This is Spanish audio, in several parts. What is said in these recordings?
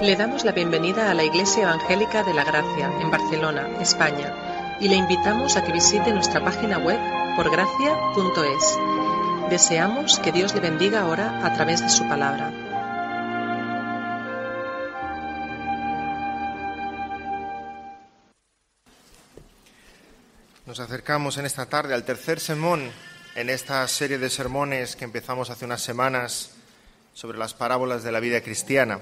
Le damos la bienvenida a la Iglesia Evangélica de la Gracia, en Barcelona, España, y le invitamos a que visite nuestra página web porgracia.es. Deseamos que Dios le bendiga ahora a través de su palabra. Nos acercamos en esta tarde al tercer sermón en esta serie de sermones que empezamos hace unas semanas sobre las parábolas de la vida cristiana.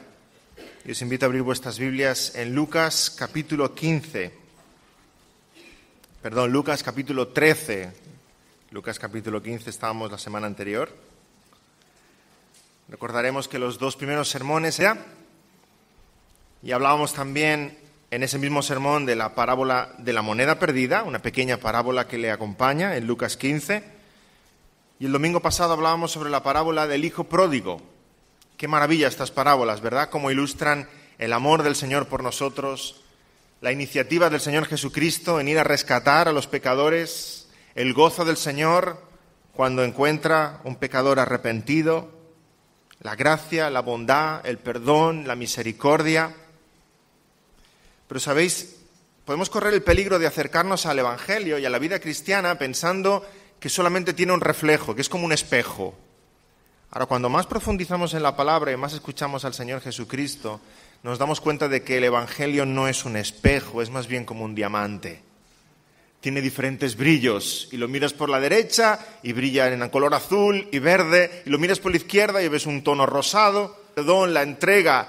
Y os invito a abrir vuestras Biblias en Lucas capítulo 15. Perdón, Lucas capítulo 13. Lucas capítulo 15 estábamos la semana anterior. Recordaremos que los dos primeros sermones era y hablábamos también en ese mismo sermón de la parábola de la moneda perdida, una pequeña parábola que le acompaña en Lucas 15. Y el domingo pasado hablábamos sobre la parábola del hijo pródigo, Qué maravilla estas parábolas, ¿verdad? Cómo ilustran el amor del Señor por nosotros, la iniciativa del Señor Jesucristo en ir a rescatar a los pecadores, el gozo del Señor cuando encuentra un pecador arrepentido, la gracia, la bondad, el perdón, la misericordia. Pero sabéis, podemos correr el peligro de acercarnos al Evangelio y a la vida cristiana pensando que solamente tiene un reflejo, que es como un espejo, Ahora, cuando más profundizamos en la palabra y más escuchamos al Señor Jesucristo, nos damos cuenta de que el Evangelio no es un espejo, es más bien como un diamante. Tiene diferentes brillos y lo miras por la derecha y brilla en color azul y verde, y lo miras por la izquierda y ves un tono rosado. Perdón, la entrega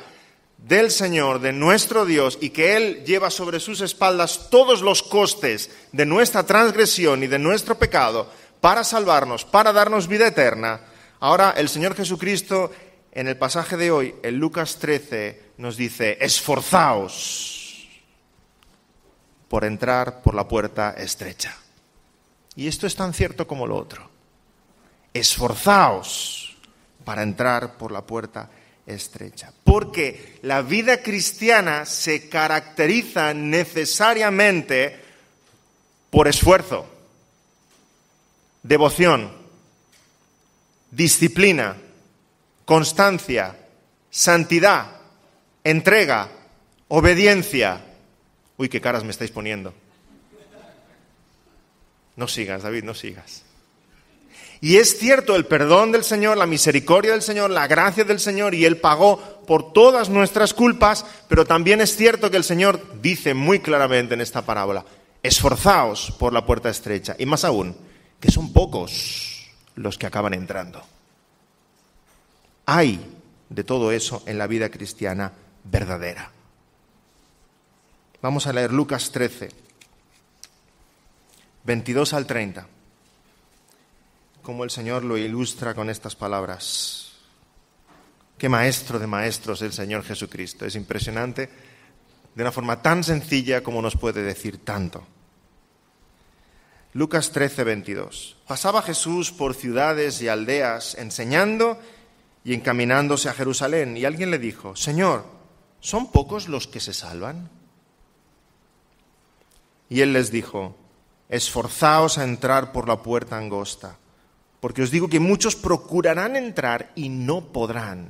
del Señor, de nuestro Dios, y que Él lleva sobre sus espaldas todos los costes de nuestra transgresión y de nuestro pecado para salvarnos, para darnos vida eterna Ahora el Señor Jesucristo en el pasaje de hoy, en Lucas 13, nos dice, esforzaos por entrar por la puerta estrecha. Y esto es tan cierto como lo otro. Esforzaos para entrar por la puerta estrecha. Porque la vida cristiana se caracteriza necesariamente por esfuerzo, devoción, disciplina, constancia, santidad, entrega, obediencia. Uy, qué caras me estáis poniendo. No sigas, David, no sigas. Y es cierto, el perdón del Señor, la misericordia del Señor, la gracia del Señor, y Él pagó por todas nuestras culpas, pero también es cierto que el Señor dice muy claramente en esta parábola, esforzaos por la puerta estrecha, y más aún, que son pocos los que acaban entrando. Hay de todo eso en la vida cristiana verdadera. Vamos a leer Lucas 13, 22 al 30, como el Señor lo ilustra con estas palabras. Qué maestro de maestros el Señor Jesucristo. Es impresionante de una forma tan sencilla como nos puede decir tanto. Lucas 13, Pasaba Jesús por ciudades y aldeas enseñando y encaminándose a Jerusalén, y alguien le dijo, Señor, ¿son pocos los que se salvan? Y él les dijo, esforzaos a entrar por la puerta angosta, porque os digo que muchos procurarán entrar y no podrán.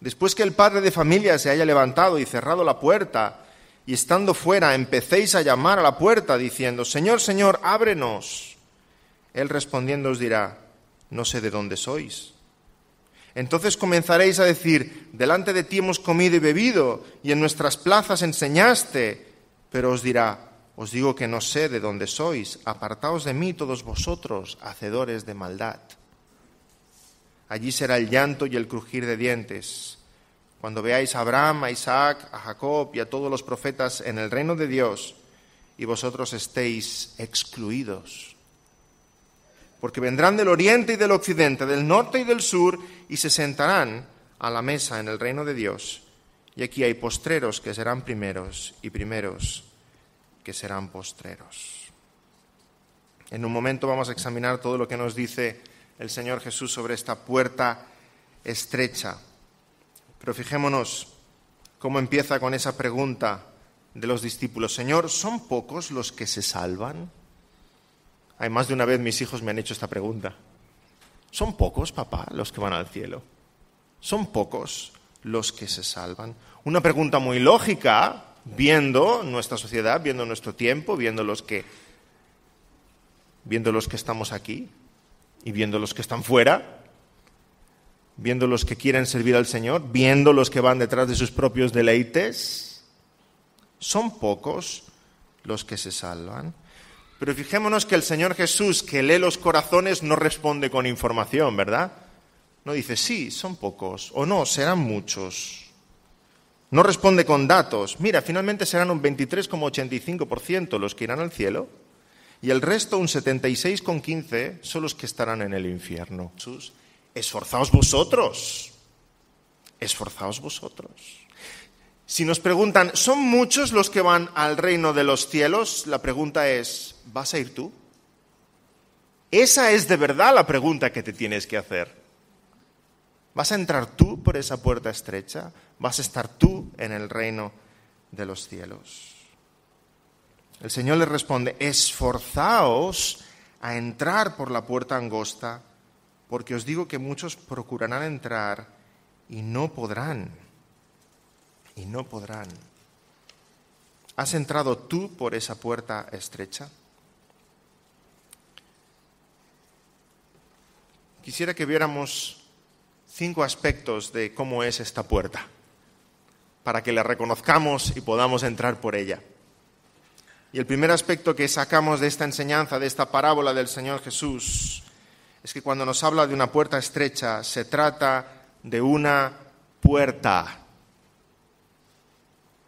Después que el padre de familia se haya levantado y cerrado la puerta, y estando fuera empecéis a llamar a la puerta diciendo, Señor, Señor, ábrenos. Él respondiendo os dirá, no sé de dónde sois. Entonces comenzaréis a decir, delante de ti hemos comido y bebido, y en nuestras plazas enseñaste, pero os dirá, os digo que no sé de dónde sois, apartaos de mí todos vosotros, hacedores de maldad. Allí será el llanto y el crujir de dientes cuando veáis a Abraham, a Isaac, a Jacob y a todos los profetas en el reino de Dios, y vosotros estéis excluidos. Porque vendrán del oriente y del occidente, del norte y del sur, y se sentarán a la mesa en el reino de Dios. Y aquí hay postreros que serán primeros y primeros que serán postreros. En un momento vamos a examinar todo lo que nos dice el Señor Jesús sobre esta puerta estrecha. Pero fijémonos cómo empieza con esa pregunta de los discípulos. Señor, ¿son pocos los que se salvan? Hay más de una vez mis hijos me han hecho esta pregunta. ¿Son pocos, papá, los que van al cielo? ¿Son pocos los que se salvan? Una pregunta muy lógica, viendo nuestra sociedad, viendo nuestro tiempo, viendo los que viendo los que estamos aquí y viendo los que están fuera viendo los que quieren servir al Señor, viendo los que van detrás de sus propios deleites. Son pocos los que se salvan. Pero fijémonos que el Señor Jesús, que lee los corazones, no responde con información, ¿verdad? No dice, sí, son pocos, o no, serán muchos. No responde con datos. Mira, finalmente serán un 23,85% los que irán al cielo y el resto, un 76,15%, son los que estarán en el infierno esforzaos vosotros, esforzaos vosotros. Si nos preguntan, ¿son muchos los que van al reino de los cielos? La pregunta es, ¿vas a ir tú? Esa es de verdad la pregunta que te tienes que hacer. ¿Vas a entrar tú por esa puerta estrecha? ¿Vas a estar tú en el reino de los cielos? El Señor le responde, esforzaos a entrar por la puerta angosta, porque os digo que muchos procurarán entrar y no podrán. Y no podrán. ¿Has entrado tú por esa puerta estrecha? Quisiera que viéramos cinco aspectos de cómo es esta puerta, para que la reconozcamos y podamos entrar por ella. Y el primer aspecto que sacamos de esta enseñanza, de esta parábola del Señor Jesús, es que cuando nos habla de una puerta estrecha, se trata de una puerta.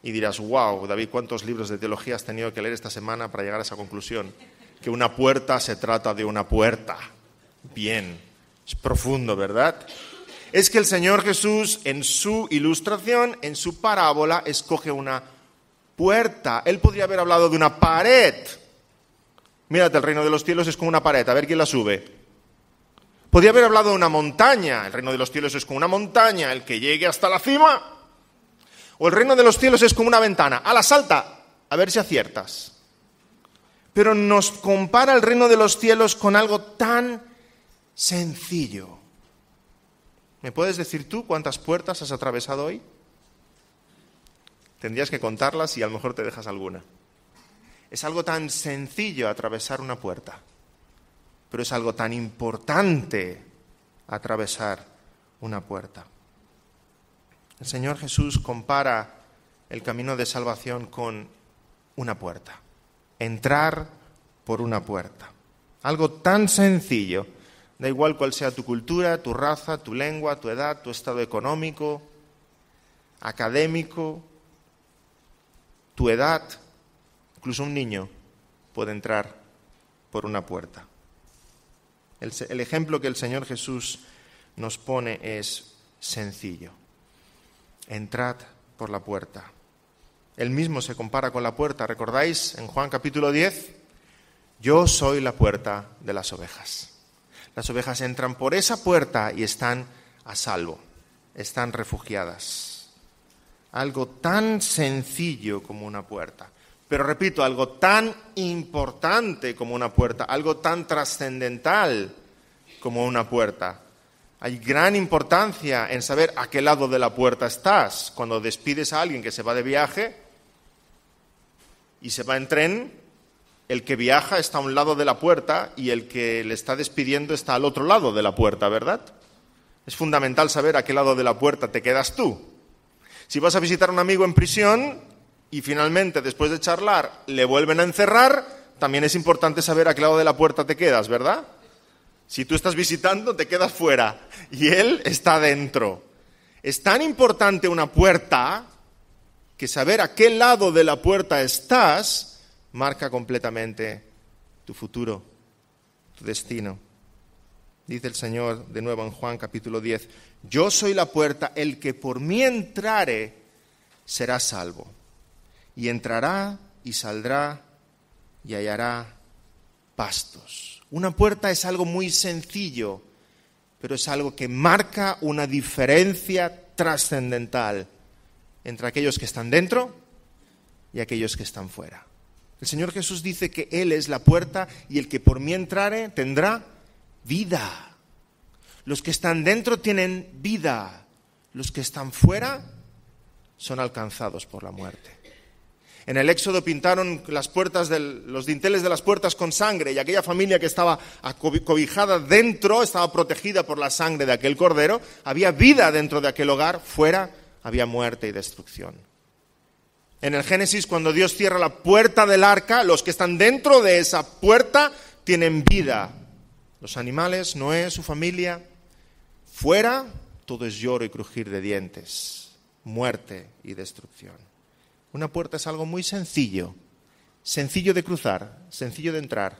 Y dirás, wow, David, ¿cuántos libros de teología has tenido que leer esta semana para llegar a esa conclusión? Que una puerta se trata de una puerta. Bien, es profundo, ¿verdad? Es que el Señor Jesús en su ilustración, en su parábola, escoge una puerta. Él podría haber hablado de una pared. Mírate, el reino de los cielos es como una pared, a ver quién la sube. Podría haber hablado de una montaña, el reino de los cielos es como una montaña, el que llegue hasta la cima. O el reino de los cielos es como una ventana, a la salta, a ver si aciertas. Pero nos compara el reino de los cielos con algo tan sencillo. ¿Me puedes decir tú cuántas puertas has atravesado hoy? Tendrías que contarlas y a lo mejor te dejas alguna. Es algo tan sencillo atravesar una puerta pero es algo tan importante atravesar una puerta. El Señor Jesús compara el camino de salvación con una puerta, entrar por una puerta. Algo tan sencillo, da igual cuál sea tu cultura, tu raza, tu lengua, tu edad, tu estado económico, académico, tu edad, incluso un niño puede entrar por una puerta. El, ejemplo que el Señor Jesús nos pone es sencillo. Entrad por la puerta. Él mismo se compara con la puerta. ¿Recordáis en Juan capítulo 10? Yo soy la puerta de las ovejas. Las ovejas entran por esa puerta y están a salvo, están refugiadas. Algo tan sencillo como una puerta. Pero repito, algo tan importante como una puerta, algo tan trascendental como una puerta. Hay gran importancia en saber a qué lado de la puerta estás. Cuando despides a alguien que se va de viaje y se va en tren, el que viaja está a un lado de la puerta y el que le está despidiendo está al otro lado de la puerta, ¿verdad? Es fundamental saber a qué lado de la puerta te quedas tú. Si vas a visitar a un amigo en prisión, y finalmente, después de charlar, le vuelven a encerrar, también es importante saber a qué lado de la puerta te quedas, ¿verdad? Si tú estás visitando, te quedas fuera y él está dentro. Es tan importante una puerta que saber a qué lado de la puerta estás marca completamente tu futuro, tu destino. Dice el Señor de nuevo en Juan capítulo 10, yo soy la puerta, el que por mí entrare será salvo y entrará y saldrá y hallará pastos. Una puerta es algo muy sencillo, pero es algo que marca una diferencia trascendental entre aquellos que están dentro y aquellos que están fuera. El Señor Jesús dice que Él es la puerta y el que por mí entrare tendrá vida. Los que están dentro tienen vida, los que están fuera son alcanzados por la muerte. En el Éxodo pintaron las puertas los dinteles de las puertas con sangre y aquella familia que estaba cobijada dentro, estaba protegida por la sangre de aquel cordero, había vida dentro de aquel hogar, fuera había muerte y destrucción. En el Génesis, cuando Dios cierra la puerta del arca, los que están dentro de esa puerta tienen vida. Los animales, Noé, su familia. Fuera, todo es lloro y crujir de dientes, muerte y destrucción. Una puerta es algo muy sencillo, sencillo de cruzar, sencillo de entrar,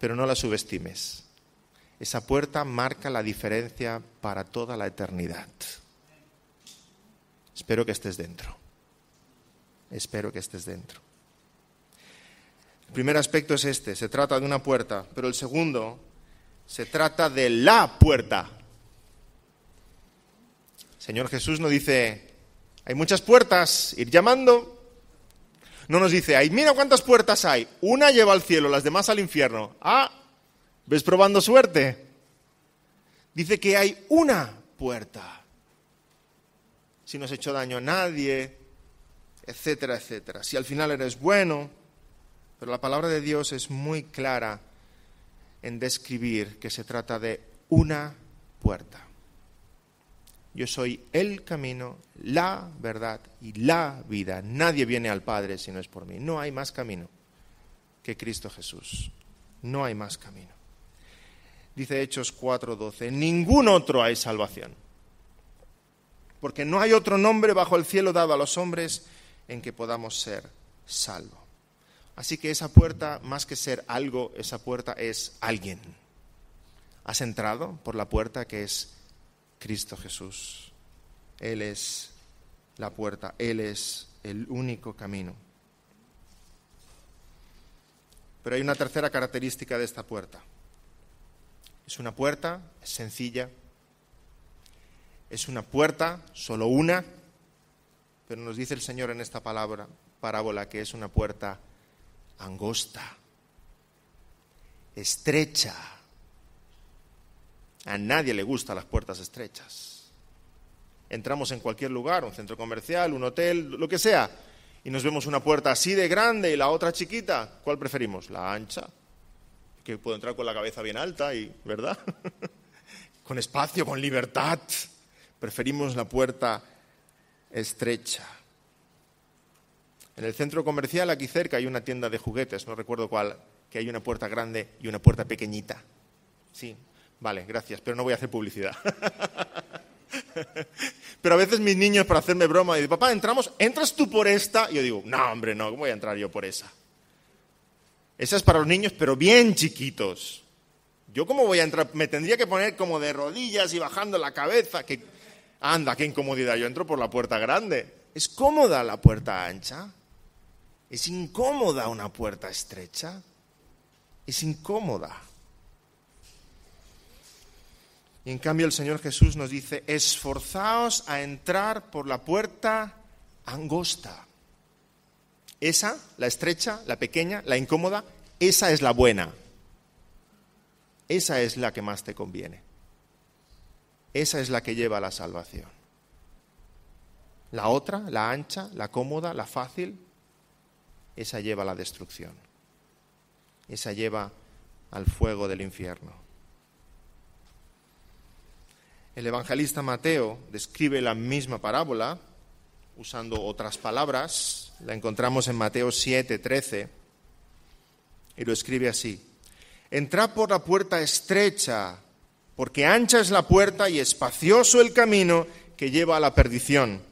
pero no la subestimes. Esa puerta marca la diferencia para toda la eternidad. Espero que estés dentro. Espero que estés dentro. El primer aspecto es este, se trata de una puerta, pero el segundo se trata de la puerta. Señor Jesús no dice, hay muchas puertas, ir llamando. No nos dice, ay, mira cuántas puertas hay. Una lleva al cielo, las demás al infierno. Ah, ves probando suerte. Dice que hay una puerta. Si no has hecho daño a nadie, etcétera, etcétera. Si al final eres bueno, pero la palabra de Dios es muy clara en describir que se trata de una puerta. Yo soy el camino, la verdad y la vida. Nadie viene al Padre si no es por mí. No hay más camino que Cristo Jesús. No hay más camino. Dice Hechos 4:12, ningún otro hay salvación. Porque no hay otro nombre bajo el cielo dado a los hombres en que podamos ser salvos. Así que esa puerta, más que ser algo, esa puerta es alguien. ¿Has entrado por la puerta que es Cristo Jesús. Él es la puerta, Él es el único camino. Pero hay una tercera característica de esta puerta. Es una puerta sencilla, es una puerta, solo una, pero nos dice el Señor en esta palabra, parábola que es una puerta angosta, estrecha a nadie le gustan las puertas estrechas. Entramos en cualquier lugar, un centro comercial, un hotel, lo que sea, y nos vemos una puerta así de grande y la otra chiquita. ¿Cuál preferimos? La ancha, que puedo entrar con la cabeza bien alta y, ¿verdad? con espacio, con libertad. Preferimos la puerta estrecha. En el centro comercial aquí cerca hay una tienda de juguetes, no recuerdo cuál, que hay una puerta grande y una puerta pequeñita. Sí, Vale, gracias, pero no voy a hacer publicidad. Pero a veces mis niños, para hacerme broma, dicen, papá, entramos, ¿entras tú por esta? Y yo digo, no, hombre, no, ¿cómo voy a entrar yo por esa? Esa es para los niños, pero bien chiquitos. Yo cómo voy a entrar, me tendría que poner como de rodillas y bajando la cabeza. Que... Anda, qué incomodidad, yo entro por la puerta grande. ¿Es cómoda la puerta ancha? ¿Es incómoda una puerta estrecha? Es incómoda. Y en cambio el Señor Jesús nos dice, esforzaos a entrar por la puerta angosta. Esa, la estrecha, la pequeña, la incómoda, esa es la buena. Esa es la que más te conviene. Esa es la que lleva a la salvación. La otra, la ancha, la cómoda, la fácil, esa lleva a la destrucción. Esa lleva al fuego del infierno. El evangelista Mateo describe la misma parábola usando otras palabras. La encontramos en Mateo 7, 13 y lo escribe así. Entrad por la puerta estrecha, porque ancha es la puerta y espacioso el camino que lleva a la perdición.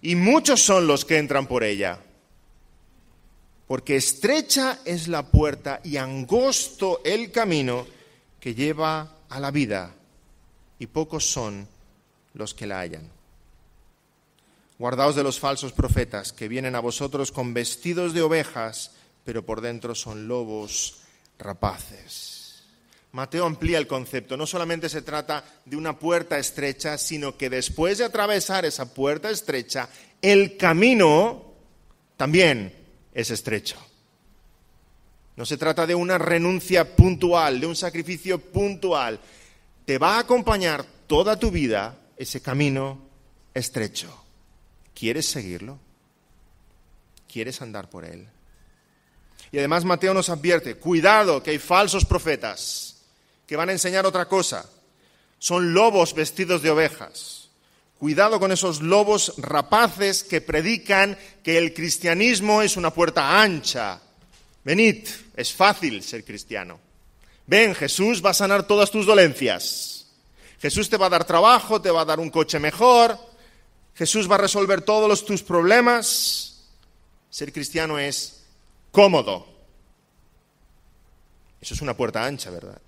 Y muchos son los que entran por ella. Porque estrecha es la puerta y angosto el camino que lleva a la vida y pocos son los que la hallan. Guardaos de los falsos profetas que vienen a vosotros con vestidos de ovejas, pero por dentro son lobos rapaces. Mateo amplía el concepto. No solamente se trata de una puerta estrecha, sino que después de atravesar esa puerta estrecha, el camino también es estrecho. No se trata de una renuncia puntual, de un sacrificio puntual, te va a acompañar toda tu vida ese camino estrecho. ¿Quieres seguirlo? ¿Quieres andar por él? Y además Mateo nos advierte, cuidado que hay falsos profetas que van a enseñar otra cosa. Son lobos vestidos de ovejas. Cuidado con esos lobos rapaces que predican que el cristianismo es una puerta ancha. Venid, es fácil ser cristiano. Ven, Jesús va a sanar todas tus dolencias. Jesús te va a dar trabajo, te va a dar un coche mejor. Jesús va a resolver todos los, tus problemas. Ser cristiano es cómodo. Eso es una puerta ancha, ¿verdad?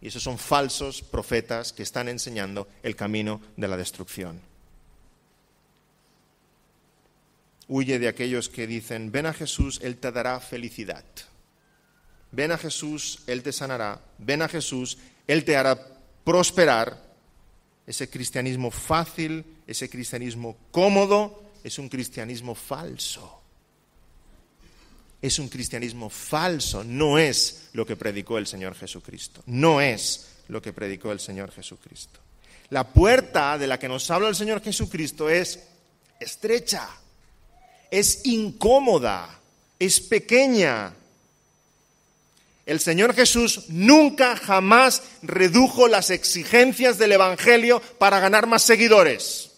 Y esos son falsos profetas que están enseñando el camino de la destrucción. Huye de aquellos que dicen, ven a Jesús, Él te dará felicidad ven a Jesús, Él te sanará, ven a Jesús, Él te hará prosperar. Ese cristianismo fácil, ese cristianismo cómodo, es un cristianismo falso. Es un cristianismo falso, no es lo que predicó el Señor Jesucristo, no es lo que predicó el Señor Jesucristo. La puerta de la que nos habla el Señor Jesucristo es estrecha, es incómoda, es pequeña, el Señor Jesús nunca jamás redujo las exigencias del Evangelio para ganar más seguidores.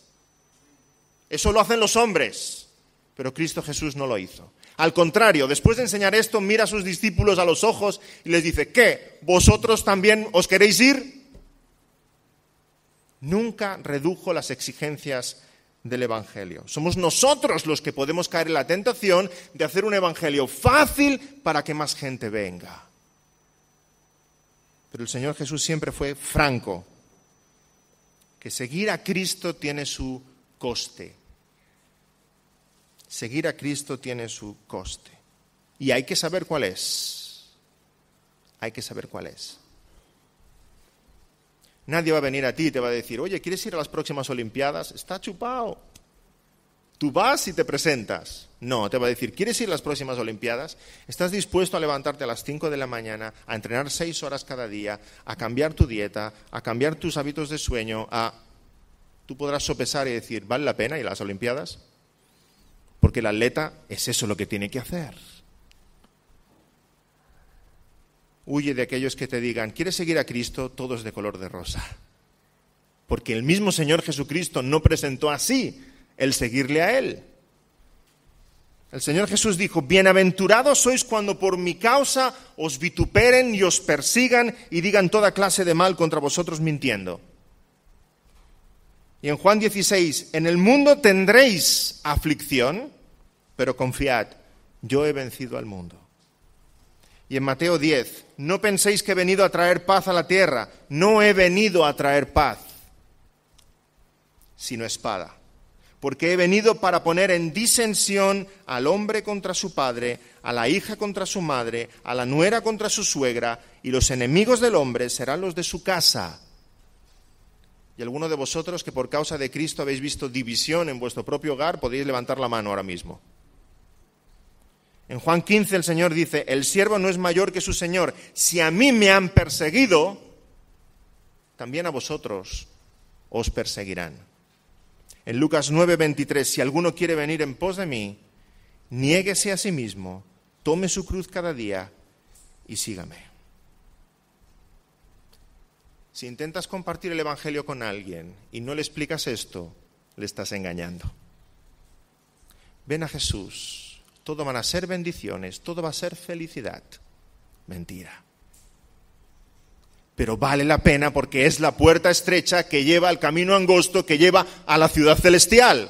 Eso lo hacen los hombres, pero Cristo Jesús no lo hizo. Al contrario, después de enseñar esto, mira a sus discípulos a los ojos y les dice, ¿qué? ¿Vosotros también os queréis ir? Nunca redujo las exigencias del Evangelio. Somos nosotros los que podemos caer en la tentación de hacer un Evangelio fácil para que más gente venga. Pero el Señor Jesús siempre fue franco, que seguir a Cristo tiene su coste. Seguir a Cristo tiene su coste. Y hay que saber cuál es. Hay que saber cuál es. Nadie va a venir a ti y te va a decir, oye, ¿quieres ir a las próximas Olimpiadas? Está chupado. Tú vas y te presentas. No, te va a decir, ¿quieres ir a las próximas Olimpiadas? ¿Estás dispuesto a levantarte a las 5 de la mañana, a entrenar 6 horas cada día, a cambiar tu dieta, a cambiar tus hábitos de sueño? A... Tú podrás sopesar y decir, ¿vale la pena ir a las Olimpiadas? Porque el atleta es eso lo que tiene que hacer. Huye de aquellos que te digan, ¿quieres seguir a Cristo? Todos de color de rosa. Porque el mismo Señor Jesucristo no presentó así el seguirle a Él. El Señor Jesús dijo, bienaventurados sois cuando por mi causa os vituperen y os persigan y digan toda clase de mal contra vosotros mintiendo. Y en Juan 16, en el mundo tendréis aflicción, pero confiad, yo he vencido al mundo. Y en Mateo 10, no penséis que he venido a traer paz a la tierra, no he venido a traer paz, sino espada porque he venido para poner en disensión al hombre contra su padre, a la hija contra su madre, a la nuera contra su suegra, y los enemigos del hombre serán los de su casa. Y alguno de vosotros que por causa de Cristo habéis visto división en vuestro propio hogar, podéis levantar la mano ahora mismo. En Juan 15 el Señor dice, el siervo no es mayor que su Señor. Si a mí me han perseguido, también a vosotros os perseguirán. En Lucas 9:23, si alguno quiere venir en pos de mí, niéguese a sí mismo, tome su cruz cada día y sígame. Si intentas compartir el Evangelio con alguien y no le explicas esto, le estás engañando. Ven a Jesús, todo van a ser bendiciones, todo va a ser felicidad. Mentira pero vale la pena porque es la puerta estrecha que lleva al camino angosto que lleva a la ciudad celestial.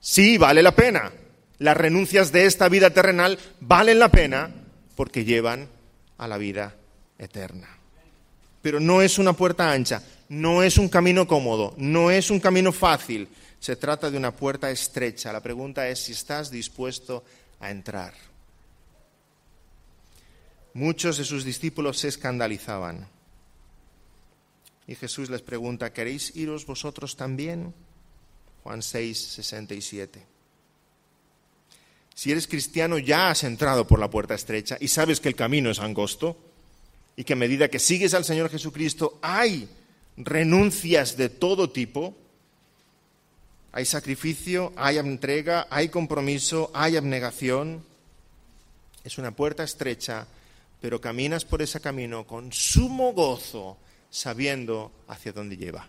Sí, vale la pena. Las renuncias de esta vida terrenal valen la pena porque llevan a la vida eterna. Pero no es una puerta ancha, no es un camino cómodo, no es un camino fácil. Se trata de una puerta estrecha. La pregunta es si estás dispuesto a entrar. Muchos de sus discípulos se escandalizaban. Y Jesús les pregunta, ¿queréis iros vosotros también? Juan 6, 67. Si eres cristiano ya has entrado por la puerta estrecha y sabes que el camino es angosto y que a medida que sigues al Señor Jesucristo hay renuncias de todo tipo, hay sacrificio, hay entrega, hay compromiso, hay abnegación. Es una puerta estrecha pero caminas por ese camino con sumo gozo, sabiendo hacia dónde lleva,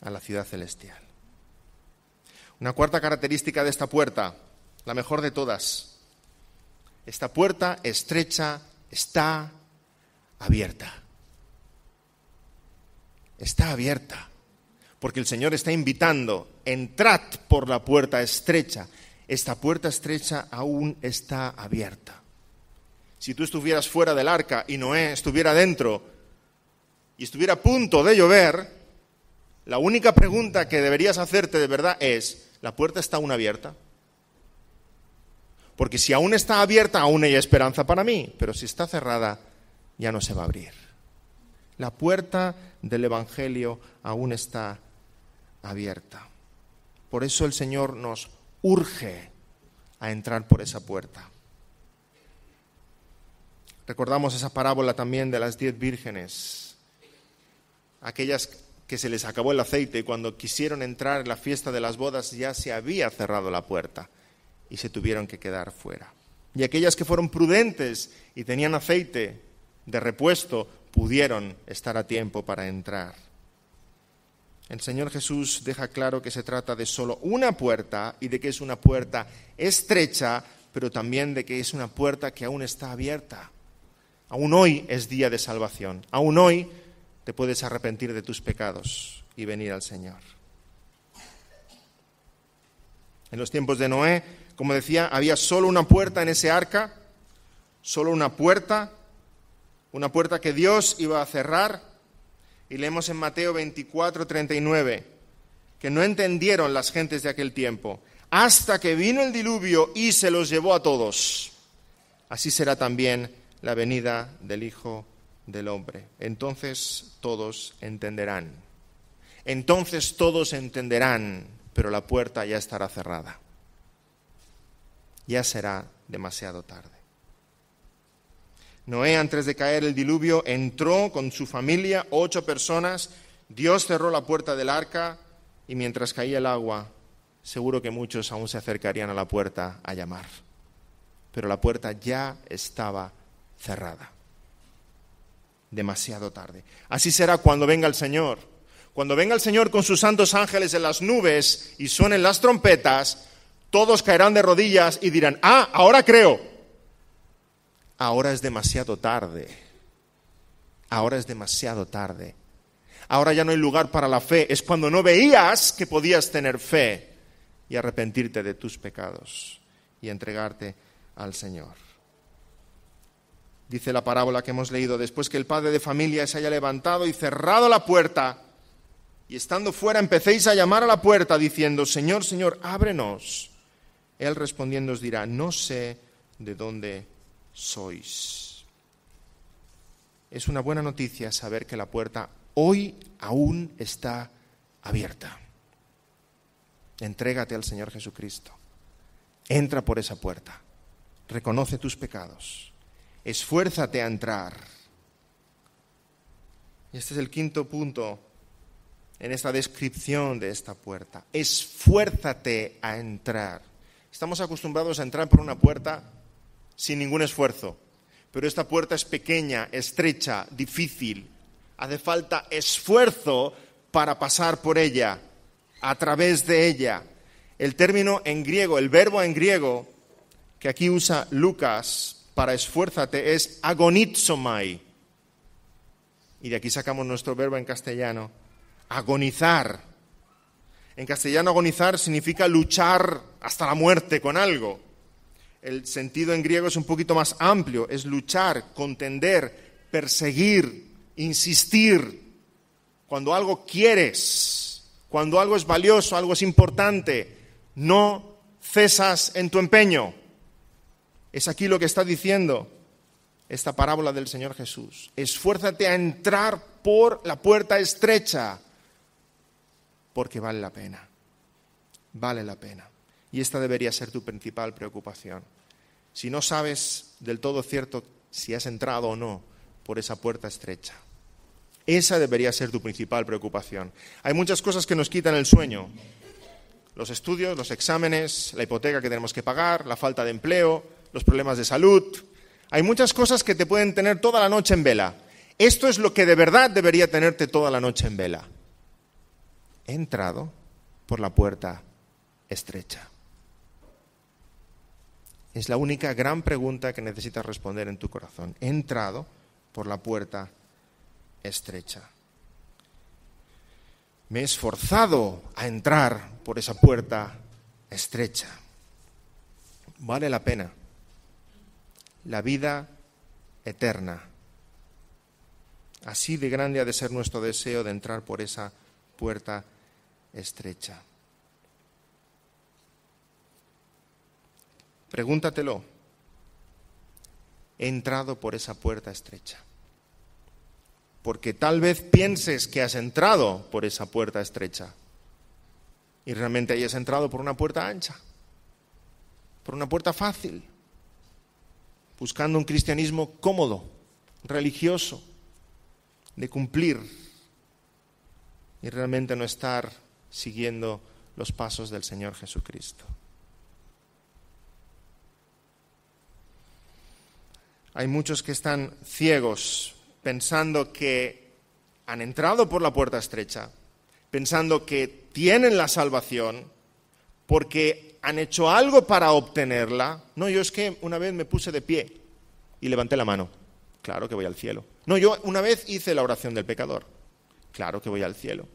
a la ciudad celestial. Una cuarta característica de esta puerta, la mejor de todas. Esta puerta estrecha está abierta. Está abierta. Porque el Señor está invitando, entrad por la puerta estrecha. Esta puerta estrecha aún está abierta si tú estuvieras fuera del arca y Noé estuviera dentro y estuviera a punto de llover, la única pregunta que deberías hacerte de verdad es, ¿la puerta está aún abierta? Porque si aún está abierta, aún hay esperanza para mí, pero si está cerrada, ya no se va a abrir. La puerta del Evangelio aún está abierta. Por eso el Señor nos urge a entrar por esa puerta. Recordamos esa parábola también de las diez vírgenes, aquellas que se les acabó el aceite y cuando quisieron entrar en la fiesta de las bodas ya se había cerrado la puerta y se tuvieron que quedar fuera. Y aquellas que fueron prudentes y tenían aceite de repuesto pudieron estar a tiempo para entrar. El Señor Jesús deja claro que se trata de solo una puerta y de que es una puerta estrecha, pero también de que es una puerta que aún está abierta. Aún hoy es día de salvación. Aún hoy te puedes arrepentir de tus pecados y venir al Señor. En los tiempos de Noé, como decía, había solo una puerta en ese arca, solo una puerta, una puerta que Dios iba a cerrar. Y leemos en Mateo 24, 39, que no entendieron las gentes de aquel tiempo, hasta que vino el diluvio y se los llevó a todos. Así será también la venida del Hijo del Hombre. Entonces todos entenderán. Entonces todos entenderán, pero la puerta ya estará cerrada. Ya será demasiado tarde. Noé, antes de caer el diluvio, entró con su familia, ocho personas. Dios cerró la puerta del arca y mientras caía el agua, seguro que muchos aún se acercarían a la puerta a llamar. Pero la puerta ya estaba cerrada. Demasiado tarde. Así será cuando venga el Señor. Cuando venga el Señor con sus santos ángeles en las nubes y suenen las trompetas, todos caerán de rodillas y dirán, ah, ahora creo. Ahora es demasiado tarde. Ahora es demasiado tarde. Ahora ya no hay lugar para la fe. Es cuando no veías que podías tener fe y arrepentirte de tus pecados y entregarte al Señor dice la parábola que hemos leído, después que el padre de familia se haya levantado y cerrado la puerta, y estando fuera empecéis a llamar a la puerta diciendo, Señor, Señor, ábrenos. Él respondiendo os dirá, no sé de dónde sois. Es una buena noticia saber que la puerta hoy aún está abierta. Entrégate al Señor Jesucristo. Entra por esa puerta. Reconoce tus pecados esfuérzate a entrar. Y este es el quinto punto en esta descripción de esta puerta. Esfuérzate a entrar. Estamos acostumbrados a entrar por una puerta sin ningún esfuerzo, pero esta puerta es pequeña, estrecha, difícil. Hace falta esfuerzo para pasar por ella, a través de ella. El término en griego, el verbo en griego que aquí usa Lucas para esfuérzate es agonizomai. Y de aquí sacamos nuestro verbo en castellano, agonizar. En castellano agonizar significa luchar hasta la muerte con algo. El sentido en griego es un poquito más amplio, es luchar, contender, perseguir, insistir. Cuando algo quieres, cuando algo es valioso, algo es importante, no cesas en tu empeño. Es aquí lo que está diciendo esta parábola del Señor Jesús. Esfuérzate a entrar por la puerta estrecha, porque vale la pena. Vale la pena. Y esta debería ser tu principal preocupación. Si no sabes del todo cierto si has entrado o no por esa puerta estrecha. Esa debería ser tu principal preocupación. Hay muchas cosas que nos quitan el sueño. Los estudios, los exámenes, la hipoteca que tenemos que pagar, la falta de empleo, los problemas de salud. Hay muchas cosas que te pueden tener toda la noche en vela. Esto es lo que de verdad debería tenerte toda la noche en vela. He entrado por la puerta estrecha. Es la única gran pregunta que necesitas responder en tu corazón. He entrado por la puerta estrecha. Me he esforzado a entrar por esa puerta estrecha. Vale la pena la vida eterna. Así de grande ha de ser nuestro deseo de entrar por esa puerta estrecha. Pregúntatelo. He entrado por esa puerta estrecha. Porque tal vez pienses que has entrado por esa puerta estrecha y realmente hayas entrado por una puerta ancha, por una puerta fácil buscando un cristianismo cómodo, religioso, de cumplir y realmente no estar siguiendo los pasos del Señor Jesucristo. Hay muchos que están ciegos pensando que han entrado por la puerta estrecha, pensando que tienen la salvación, porque han hecho algo para obtenerla. No, yo es que una vez me puse de pie y levanté la mano. Claro que voy al cielo. No, yo una vez hice la oración del pecador. Claro que voy al cielo.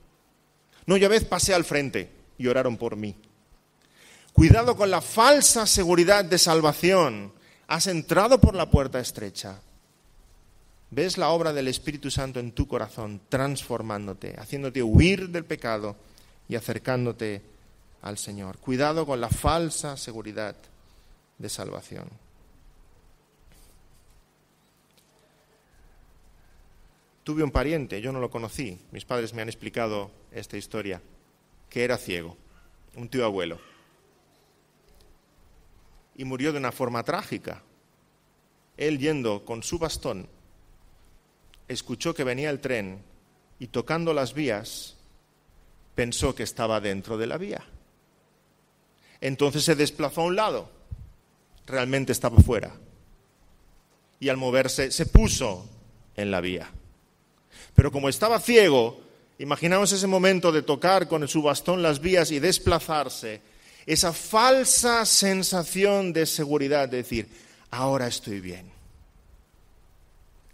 No, yo a vez pasé al frente y oraron por mí. Cuidado con la falsa seguridad de salvación. Has entrado por la puerta estrecha. Ves la obra del Espíritu Santo en tu corazón, transformándote, haciéndote huir del pecado y acercándote al Señor. Cuidado con la falsa seguridad de salvación. Tuve un pariente, yo no lo conocí, mis padres me han explicado esta historia, que era ciego, un tío abuelo, y murió de una forma trágica. Él yendo con su bastón, escuchó que venía el tren y tocando las vías, pensó que estaba dentro de la vía entonces se desplazó a un lado. Realmente estaba fuera. Y al moverse se puso en la vía. Pero como estaba ciego, imaginamos ese momento de tocar con su bastón las vías y desplazarse, esa falsa sensación de seguridad, de decir, ahora estoy bien,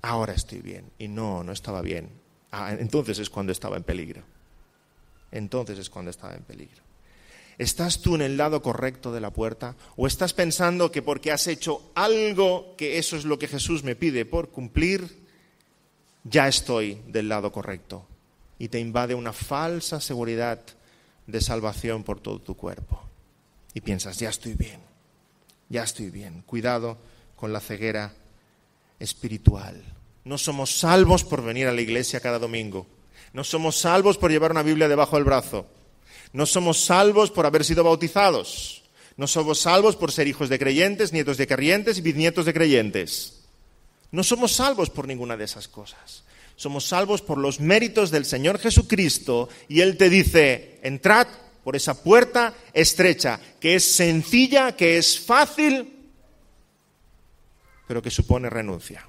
ahora estoy bien. Y no, no estaba bien. Ah, entonces es cuando estaba en peligro. Entonces es cuando estaba en peligro. ¿Estás tú en el lado correcto de la puerta? ¿O estás pensando que porque has hecho algo, que eso es lo que Jesús me pide por cumplir, ya estoy del lado correcto? Y te invade una falsa seguridad de salvación por todo tu cuerpo. Y piensas, ya estoy bien, ya estoy bien. Cuidado con la ceguera espiritual. No somos salvos por venir a la iglesia cada domingo. No somos salvos por llevar una Biblia debajo del brazo. No somos salvos por haber sido bautizados. No somos salvos por ser hijos de creyentes, nietos de creyentes y bisnietos de creyentes. No somos salvos por ninguna de esas cosas. Somos salvos por los méritos del Señor Jesucristo y Él te dice, entrad por esa puerta estrecha, que es sencilla, que es fácil, pero que supone renuncia,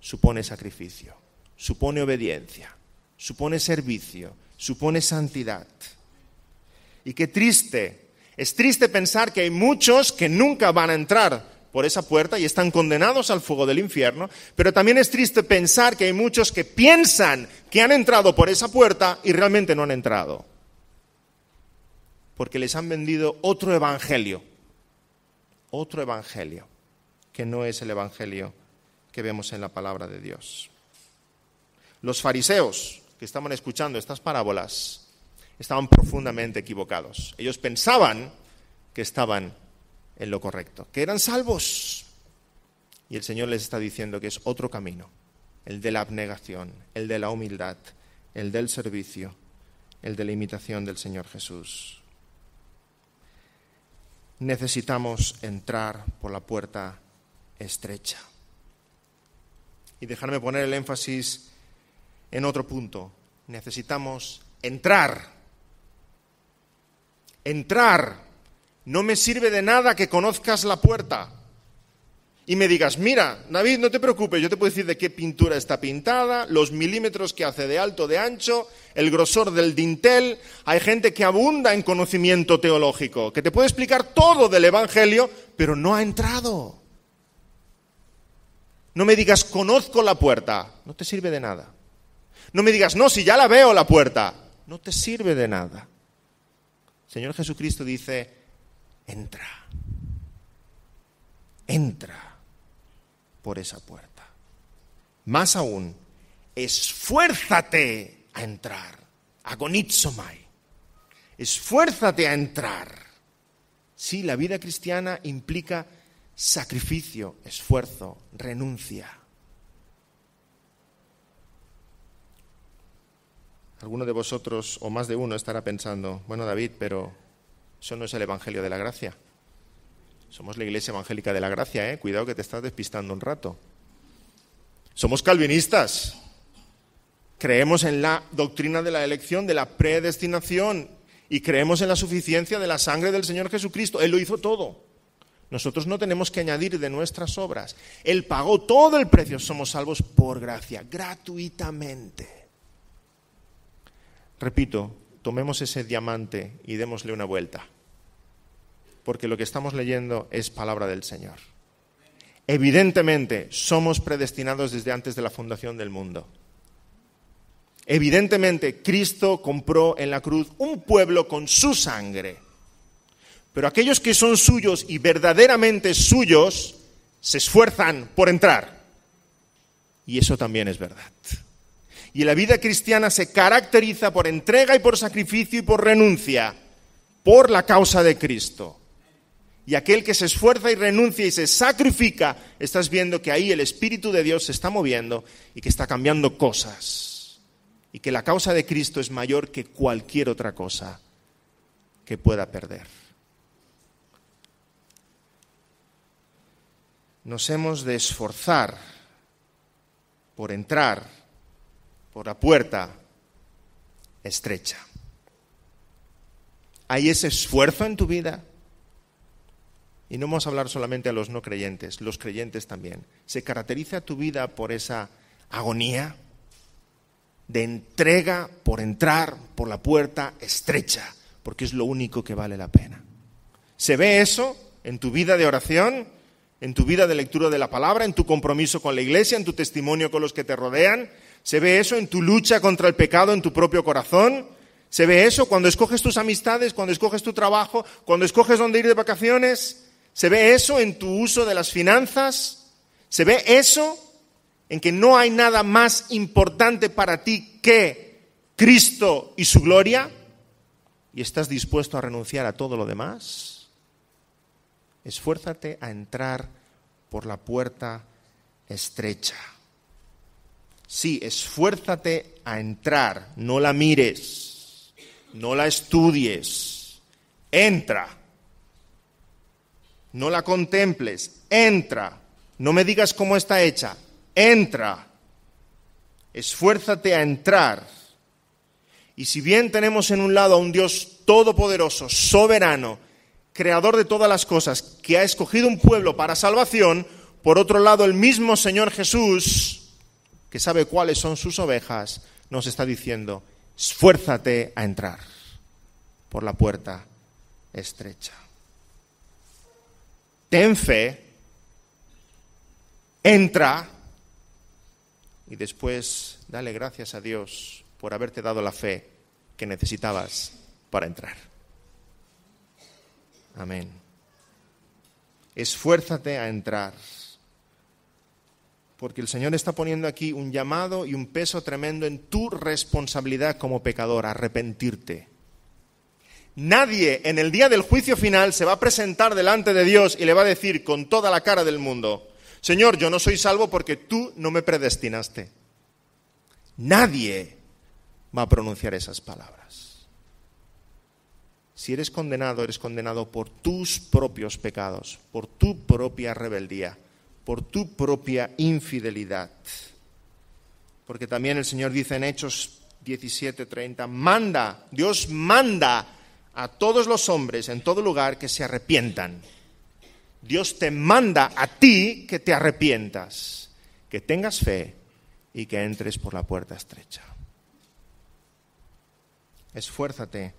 supone sacrificio, supone obediencia, supone servicio, supone santidad. Y qué triste. Es triste pensar que hay muchos que nunca van a entrar por esa puerta y están condenados al fuego del infierno, pero también es triste pensar que hay muchos que piensan que han entrado por esa puerta y realmente no han entrado, porque les han vendido otro evangelio, otro evangelio, que no es el evangelio que vemos en la palabra de Dios. Los fariseos que estaban escuchando estas parábolas estaban profundamente equivocados. Ellos pensaban que estaban en lo correcto, que eran salvos. Y el Señor les está diciendo que es otro camino, el de la abnegación, el de la humildad, el del servicio, el de la imitación del Señor Jesús. Necesitamos entrar por la puerta estrecha. Y dejarme poner el énfasis en otro punto. Necesitamos entrar entrar. No me sirve de nada que conozcas la puerta y me digas, mira, David, no te preocupes, yo te puedo decir de qué pintura está pintada, los milímetros que hace de alto, de ancho, el grosor del dintel. Hay gente que abunda en conocimiento teológico, que te puede explicar todo del Evangelio, pero no ha entrado. No me digas, conozco la puerta, no te sirve de nada. No me digas, no, si ya la veo la puerta, no te sirve de nada. Señor Jesucristo dice, entra, entra por esa puerta. Más aún, esfuérzate a entrar, agonizomai, esfuérzate a entrar. Sí, la vida cristiana implica sacrificio, esfuerzo, renuncia. Alguno de vosotros, o más de uno, estará pensando, bueno David, pero eso no es el Evangelio de la Gracia. Somos la Iglesia Evangélica de la Gracia, ¿eh? Cuidado que te estás despistando un rato. Somos calvinistas. Creemos en la doctrina de la elección, de la predestinación, y creemos en la suficiencia de la sangre del Señor Jesucristo. Él lo hizo todo. Nosotros no tenemos que añadir de nuestras obras. Él pagó todo el precio. Somos salvos por gracia, gratuitamente. Repito, tomemos ese diamante y démosle una vuelta, porque lo que estamos leyendo es palabra del Señor. Evidentemente, somos predestinados desde antes de la fundación del mundo. Evidentemente, Cristo compró en la cruz un pueblo con su sangre. Pero aquellos que son suyos y verdaderamente suyos se esfuerzan por entrar. Y eso también es verdad. Y la vida cristiana se caracteriza por entrega y por sacrificio y por renuncia, por la causa de Cristo. Y aquel que se esfuerza y renuncia y se sacrifica, estás viendo que ahí el Espíritu de Dios se está moviendo y que está cambiando cosas. Y que la causa de Cristo es mayor que cualquier otra cosa que pueda perder. Nos hemos de esforzar por entrar por la puerta estrecha. ¿Hay ese esfuerzo en tu vida? Y no vamos a hablar solamente a los no creyentes, los creyentes también. ¿Se caracteriza tu vida por esa agonía de entrega por entrar por la puerta estrecha? Porque es lo único que vale la pena. ¿Se ve eso en tu vida de oración, en tu vida de lectura de la palabra, en tu compromiso con la iglesia, en tu testimonio con los que te rodean, se ve eso en tu lucha contra el pecado en tu propio corazón. Se ve eso cuando escoges tus amistades, cuando escoges tu trabajo, cuando escoges dónde ir de vacaciones. Se ve eso en tu uso de las finanzas. Se ve eso en que no hay nada más importante para ti que Cristo y su gloria. ¿Y estás dispuesto a renunciar a todo lo demás? Esfuérzate a entrar por la puerta estrecha. Sí, esfuérzate a entrar, no la mires, no la estudies, entra. No la contemples, entra. No me digas cómo está hecha, entra. Esfuérzate a entrar. Y si bien tenemos en un lado a un Dios todopoderoso, soberano, creador de todas las cosas, que ha escogido un pueblo para salvación, por otro lado el mismo Señor Jesús que sabe cuáles son sus ovejas, nos está diciendo, esfuérzate a entrar por la puerta estrecha. Ten fe, entra y después dale gracias a Dios por haberte dado la fe que necesitabas para entrar. Amén. Esfuérzate a entrar porque el Señor está poniendo aquí un llamado y un peso tremendo en tu responsabilidad como pecador, arrepentirte. Nadie en el día del juicio final se va a presentar delante de Dios y le va a decir con toda la cara del mundo, Señor, yo no soy salvo porque tú no me predestinaste. Nadie va a pronunciar esas palabras. Si eres condenado, eres condenado por tus propios pecados, por tu propia rebeldía por tu propia infidelidad. Porque también el Señor dice en Hechos 17:30, manda, Dios manda a todos los hombres en todo lugar que se arrepientan. Dios te manda a ti que te arrepientas, que tengas fe y que entres por la puerta estrecha. Esfuérzate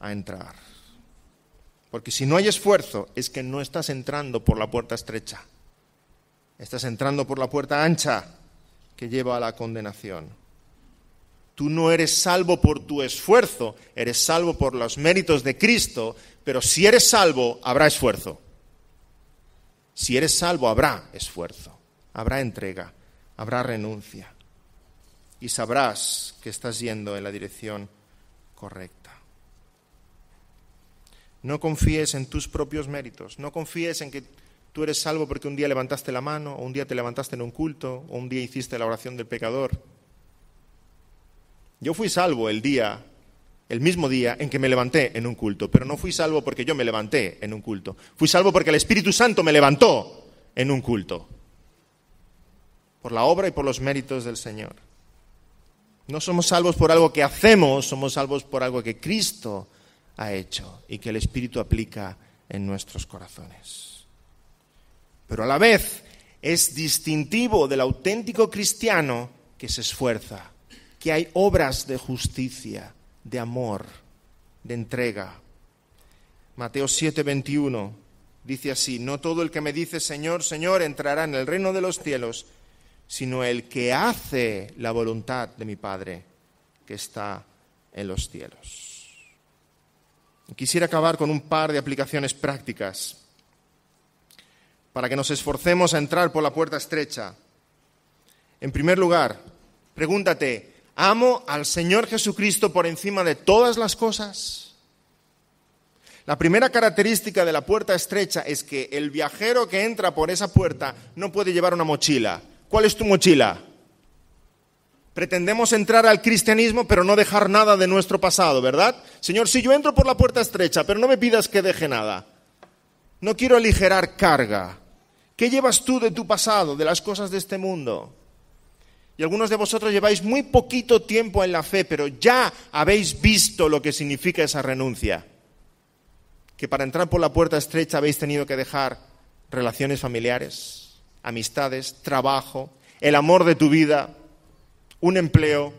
a entrar. Porque si no hay esfuerzo, es que no estás entrando por la puerta estrecha. Estás entrando por la puerta ancha que lleva a la condenación. Tú no eres salvo por tu esfuerzo, eres salvo por los méritos de Cristo, pero si eres salvo, habrá esfuerzo. Si eres salvo, habrá esfuerzo, habrá entrega, habrá renuncia. Y sabrás que estás yendo en la dirección correcta. No confíes en tus propios méritos, no confíes en que Tú eres salvo porque un día levantaste la mano, o un día te levantaste en un culto, o un día hiciste la oración del pecador. Yo fui salvo el día, el mismo día en que me levanté en un culto, pero no fui salvo porque yo me levanté en un culto. Fui salvo porque el Espíritu Santo me levantó en un culto. Por la obra y por los méritos del Señor. No somos salvos por algo que hacemos, somos salvos por algo que Cristo ha hecho y que el Espíritu aplica en nuestros corazones pero a la vez es distintivo del auténtico cristiano que se esfuerza, que hay obras de justicia, de amor, de entrega. Mateo 7:21 dice así, no todo el que me dice Señor, Señor entrará en el reino de los cielos, sino el que hace la voluntad de mi Padre que está en los cielos. Quisiera acabar con un par de aplicaciones prácticas para que nos esforcemos a entrar por la puerta estrecha. En primer lugar, pregúntate, ¿amo al Señor Jesucristo por encima de todas las cosas? La primera característica de la puerta estrecha es que el viajero que entra por esa puerta no puede llevar una mochila. ¿Cuál es tu mochila? Pretendemos entrar al cristianismo pero no dejar nada de nuestro pasado, ¿verdad? Señor, si yo entro por la puerta estrecha, pero no me pidas que deje nada. No quiero aligerar carga. ¿Qué llevas tú de tu pasado, de las cosas de este mundo? Y algunos de vosotros lleváis muy poquito tiempo en la fe, pero ya habéis visto lo que significa esa renuncia. Que para entrar por la puerta estrecha habéis tenido que dejar relaciones familiares, amistades, trabajo, el amor de tu vida, un empleo.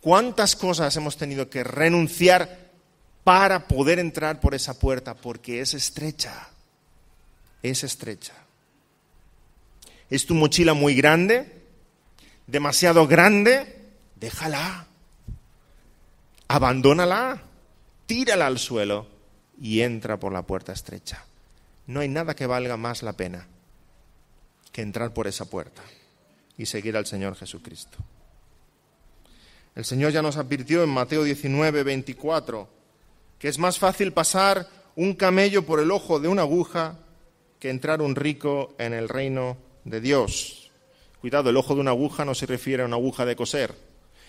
¿Cuántas cosas hemos tenido que renunciar para poder entrar por esa puerta? Porque es estrecha es estrecha. ¿Es tu mochila muy grande? ¿Demasiado grande? Déjala. Abandónala. Tírala al suelo y entra por la puerta estrecha. No hay nada que valga más la pena que entrar por esa puerta y seguir al Señor Jesucristo. El Señor ya nos advirtió en Mateo 19, 24, que es más fácil pasar un camello por el ojo de una aguja que entrar un rico en el reino de Dios. Cuidado, el ojo de una aguja no se refiere a una aguja de coser.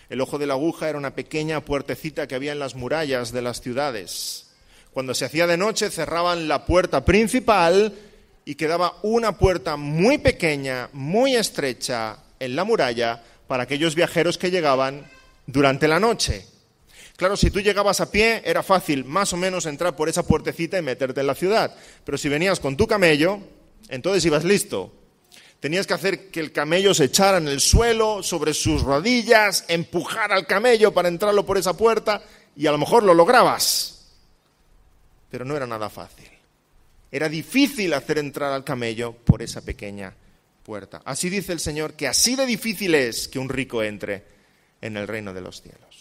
El ojo de la aguja era una pequeña puertecita que había en las murallas de las ciudades. Cuando se hacía de noche cerraban la puerta principal y quedaba una puerta muy pequeña, muy estrecha en la muralla para aquellos viajeros que llegaban durante la noche. Claro, si tú llegabas a pie era fácil más o menos entrar por esa puertecita y meterte en la ciudad, pero si venías con tu camello, entonces ibas listo. Tenías que hacer que el camello se echara en el suelo, sobre sus rodillas, empujar al camello para entrarlo por esa puerta y a lo mejor lo lograbas. Pero no era nada fácil. Era difícil hacer entrar al camello por esa pequeña puerta. Así dice el Señor, que así de difícil es que un rico entre en el reino de los cielos.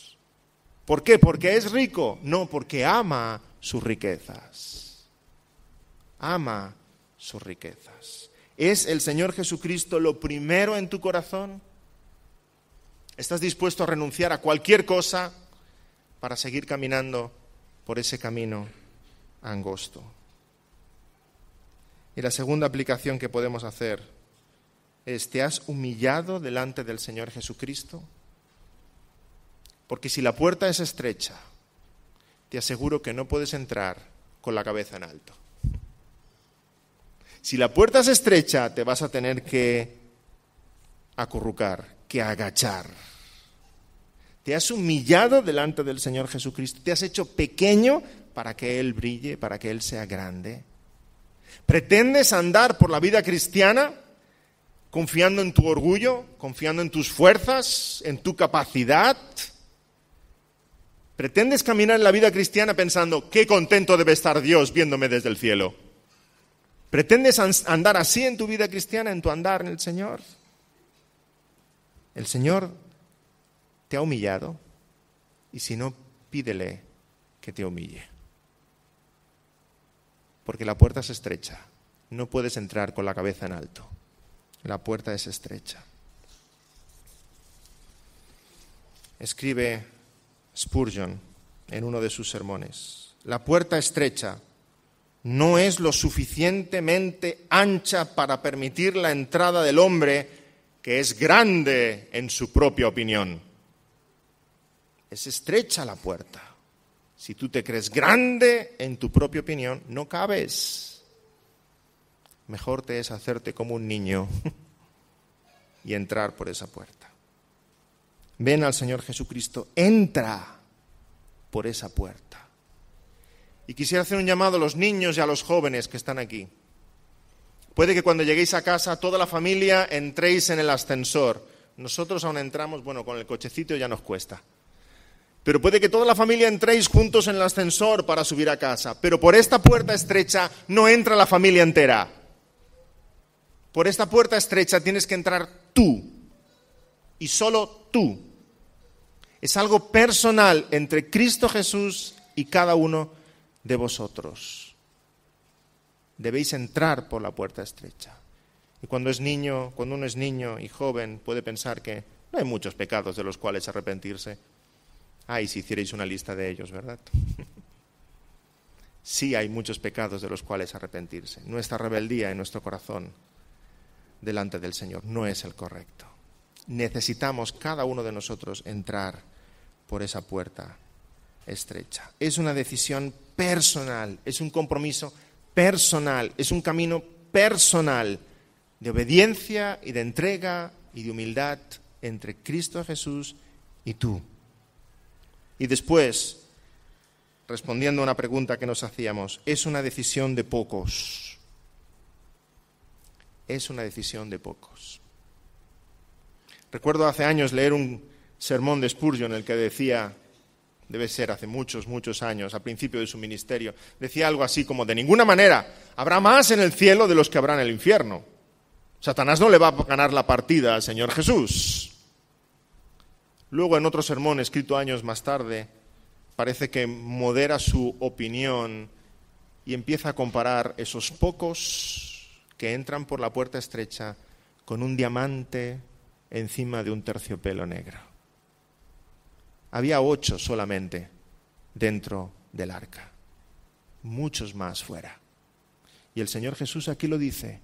¿Por qué? Porque es rico. No, porque ama sus riquezas. Ama sus riquezas. ¿Es el Señor Jesucristo lo primero en tu corazón? ¿Estás dispuesto a renunciar a cualquier cosa para seguir caminando por ese camino angosto? Y la segunda aplicación que podemos hacer es, ¿te has humillado delante del Señor Jesucristo? Porque si la puerta es estrecha, te aseguro que no puedes entrar con la cabeza en alto. Si la puerta es estrecha, te vas a tener que acurrucar, que agachar. Te has humillado delante del Señor Jesucristo, te has hecho pequeño para que Él brille, para que Él sea grande. ¿Pretendes andar por la vida cristiana confiando en tu orgullo, confiando en tus fuerzas, en tu capacidad? ¿Pretendes caminar en la vida cristiana pensando, qué contento debe estar Dios viéndome desde el cielo? ¿Pretendes andar así en tu vida cristiana, en tu andar en el Señor? El Señor te ha humillado y si no, pídele que te humille. Porque la puerta es estrecha, no puedes entrar con la cabeza en alto. La puerta es estrecha. Escribe Spurgeon en uno de sus sermones. La puerta estrecha no es lo suficientemente ancha para permitir la entrada del hombre que es grande en su propia opinión. Es estrecha la puerta. Si tú te crees grande en tu propia opinión, no cabes. Mejor te es hacerte como un niño y entrar por esa puerta. Ven al Señor Jesucristo, entra por esa puerta. Y quisiera hacer un llamado a los niños y a los jóvenes que están aquí. Puede que cuando lleguéis a casa, toda la familia entréis en el ascensor. Nosotros aún entramos, bueno, con el cochecito ya nos cuesta. Pero puede que toda la familia entréis juntos en el ascensor para subir a casa. Pero por esta puerta estrecha no entra la familia entera. Por esta puerta estrecha tienes que entrar tú. Y solo tú. Es algo personal entre Cristo Jesús y cada uno de vosotros. Debéis entrar por la puerta estrecha. Y cuando es niño, cuando uno es niño y joven, puede pensar que no hay muchos pecados de los cuales arrepentirse. Ay, si hicierais una lista de ellos, ¿verdad? sí hay muchos pecados de los cuales arrepentirse. Nuestra rebeldía en nuestro corazón delante del Señor no es el correcto. Necesitamos cada uno de nosotros entrar por esa puerta estrecha. Es una decisión personal, es un compromiso personal, es un camino personal de obediencia y de entrega y de humildad entre Cristo Jesús y tú. Y después, respondiendo a una pregunta que nos hacíamos, es una decisión de pocos. Es una decisión de pocos. Recuerdo hace años leer un, sermón de Spurgeon, el que decía, debe ser hace muchos, muchos años, al principio de su ministerio, decía algo así como, de ninguna manera habrá más en el cielo de los que habrá en el infierno. Satanás no le va a ganar la partida al Señor Jesús. Luego, en otro sermón escrito años más tarde, parece que modera su opinión y empieza a comparar esos pocos que entran por la puerta estrecha con un diamante encima de un terciopelo negro había ocho solamente dentro del arca, muchos más fuera. Y el Señor Jesús aquí lo dice,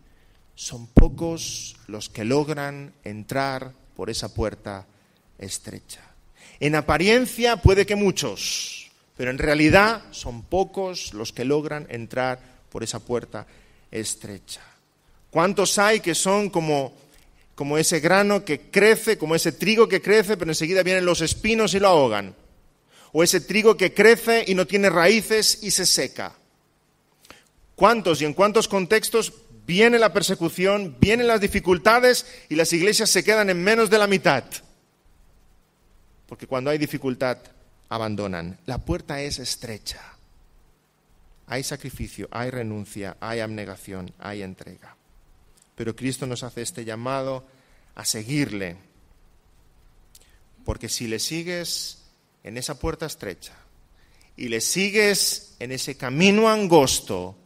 son pocos los que logran entrar por esa puerta estrecha. En apariencia puede que muchos, pero en realidad son pocos los que logran entrar por esa puerta estrecha. ¿Cuántos hay que son como como ese grano que crece, como ese trigo que crece, pero enseguida vienen los espinos y lo ahogan. O ese trigo que crece y no tiene raíces y se seca. ¿Cuántos y en cuántos contextos viene la persecución, vienen las dificultades y las iglesias se quedan en menos de la mitad? Porque cuando hay dificultad, abandonan. La puerta es estrecha. Hay sacrificio, hay renuncia, hay abnegación, hay entrega pero Cristo nos hace este llamado a seguirle. Porque si le sigues en esa puerta estrecha y le sigues en ese camino angosto,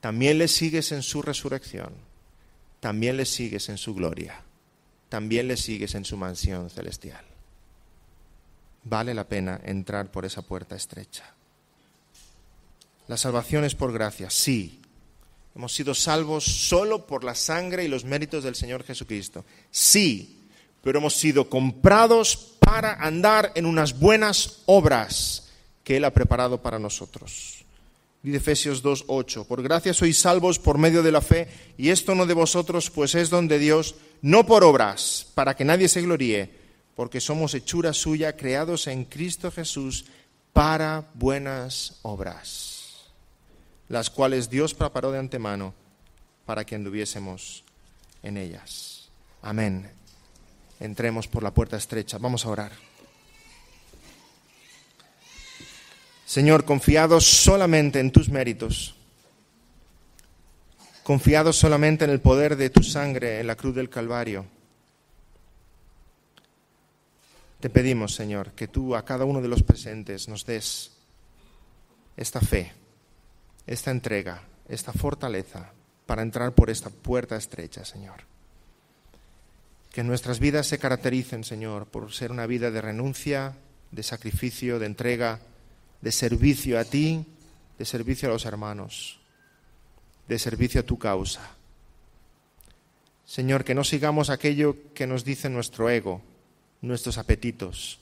también le sigues en su resurrección, también le sigues en su gloria, también le sigues en su mansión celestial. Vale la pena entrar por esa puerta estrecha. La salvación es por gracia, sí, Hemos sido salvos solo por la sangre y los méritos del Señor Jesucristo. Sí, pero hemos sido comprados para andar en unas buenas obras que Él ha preparado para nosotros. Dice Efesios 2.8, por gracia sois salvos por medio de la fe, y esto no de vosotros, pues es donde Dios, no por obras, para que nadie se gloríe, porque somos hechura suya, creados en Cristo Jesús para buenas obras las cuales Dios preparó de antemano para que anduviésemos en ellas. Amén. Entremos por la puerta estrecha. Vamos a orar. Señor, confiados solamente en tus méritos, confiados solamente en el poder de tu sangre en la cruz del Calvario, te pedimos, Señor, que tú a cada uno de los presentes nos des esta fe esta entrega, esta fortaleza para entrar por esta puerta estrecha, Señor. Que nuestras vidas se caractericen, Señor, por ser una vida de renuncia, de sacrificio, de entrega, de servicio a ti, de servicio a los hermanos, de servicio a tu causa. Señor, que no sigamos aquello que nos dice nuestro ego, nuestros apetitos,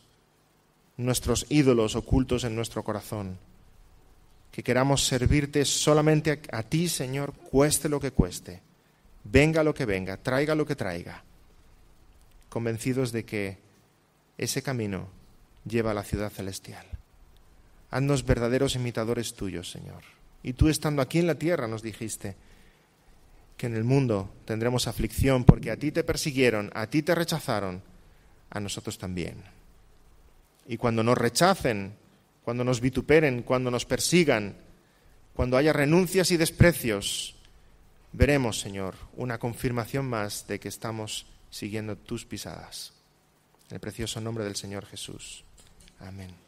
nuestros ídolos ocultos en nuestro corazón que queramos servirte solamente a, ti, Señor, cueste lo que cueste, venga lo que venga, traiga lo que traiga, convencidos de que ese camino lleva a la ciudad celestial. Haznos verdaderos imitadores tuyos, Señor. Y tú estando aquí en la tierra nos dijiste que en el mundo tendremos aflicción porque a ti te persiguieron, a ti te rechazaron, a nosotros también. Y cuando nos rechacen, cuando nos vituperen, cuando nos persigan, cuando haya renuncias y desprecios, veremos, Señor, una confirmación más de que estamos siguiendo tus pisadas. En el precioso nombre del Señor Jesús. Amén.